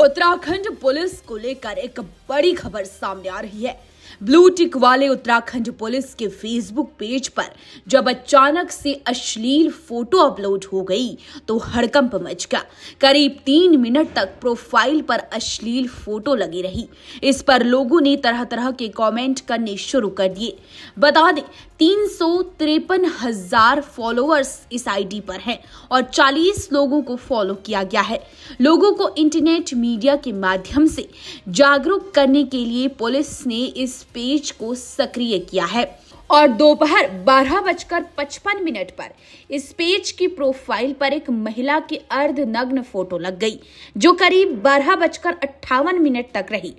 Uttarakhand police को लेकर एक बड़ी खबर सामने आ रही है ब्लू टिक वाले उत्तराखंड पुलिस के फेसबुक पेज पर जब अचानक से अश्लील फोटो अपलोड हो गई तो हड़कंप मच गया करीब तीन मिनट तक प्रोफाइल पर अश्लील फोटो लगी रही इस पर लोगों ने तरह तरह के कमेंट करने शुरू कर दिए बता दें तीन सौ तिरपन हजार फॉलोअर्स इस आईडी पर हैं और 40 लोगों को फॉलो किया गया है लोगों को इंटरनेट मीडिया के माध्यम से जागरूक करने के लिए पुलिस ने इस इस पेज को सक्रिय किया है और दोपहर बारह बजकर पचपन मिनट पर इस पेज की प्रोफाइल पर एक महिला की अर्धनग्न फोटो लग गई जो करीब बारह बजकर अट्ठावन मिनट तक रही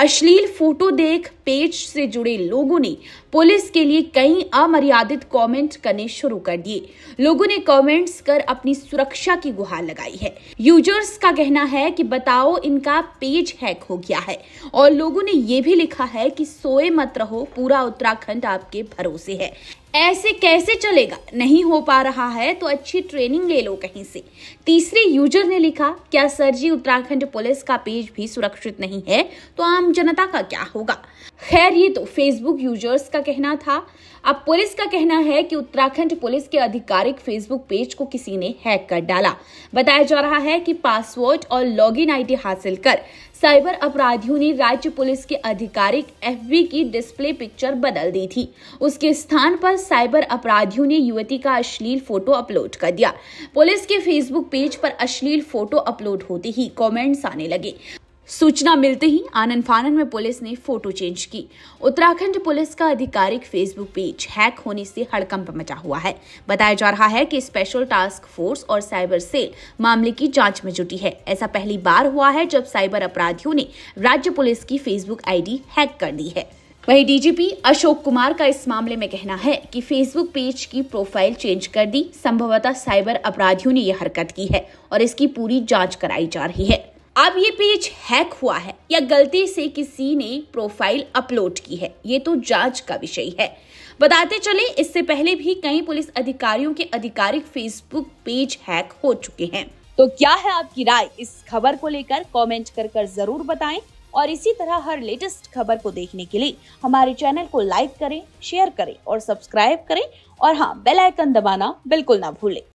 अश्लील फोटो देख पेज से जुड़े लोगों ने पुलिस के लिए कई अमर्यादित कमेंट करने शुरू कर दिए लोगों ने कमेंट्स कर अपनी सुरक्षा की गुहार लगाई है यूजर्स का कहना है कि बताओ इनका पेज हैक हो गया है और लोगों ने ये भी लिखा है कि सोए मत रहो पूरा उत्तराखंड आपके भरोसे है ऐसे कैसे चलेगा नहीं हो पा रहा है तो अच्छी ट्रेनिंग ले लो कहीं से तीसरे यूजर ने लिखा क्या सर जी उत्तराखंड पुलिस का पेज भी सुरक्षित नहीं है तो आम जनता का क्या होगा खैर ये तो फेसबुक यूजर्स का कहना था अब पुलिस का कहना है कि उत्तराखंड पुलिस के आधिकारिक फेसबुक पेज को किसी ने हैक कर डाला बताया जा रहा है कि पासवर्ड और लॉगिन आईडी हासिल कर साइबर अपराधियों ने राज्य पुलिस के आधिकारिक एफबी की डिस्प्ले पिक्चर बदल दी थी उसके स्थान पर साइबर अपराधियों ने युवती का अश्लील फोटो अपलोड कर दिया पुलिस के फेसबुक पेज पर अश्लील फोटो अपलोड होते ही कमेंट्स आने लगे सूचना मिलते ही आनंद फानन में पुलिस ने फोटो चेंज की उत्तराखंड पुलिस का आधिकारिक फेसबुक पेज हैक होने से हड़कंप मचा हुआ है बताया जा रहा है कि स्पेशल टास्क फोर्स और साइबर सेल मामले की जांच में जुटी है ऐसा पहली बार हुआ है जब साइबर अपराधियों ने राज्य पुलिस की फेसबुक आईडी हैक कर दी है वहीं डीजीपी अशोक कुमार का इस मामले में कहना है कि फेसबुक पेज की प्रोफाइल चेंज कर दी संभवतः साइबर अपराधियों ने यह हरकत की है और इसकी पूरी जांच कराई जा रही है अब ये पेज हैक हुआ है या गलती से किसी ने प्रोफाइल अपलोड की है ये तो जांच का विषय है बताते चले इससे पहले भी कई पुलिस अधिकारियों के आधिकारिक फेसबुक पेज हैक हो चुके हैं तो क्या है आपकी राय इस खबर को लेकर कमेंट कर कर जरूर बताएं और इसी तरह हर लेटेस्ट खबर को देखने के लिए हमारे चैनल को लाइक करें शेयर करें और सब्सक्राइब करें और हाँ बेलाइकन दबाना बिल्कुल ना भूलें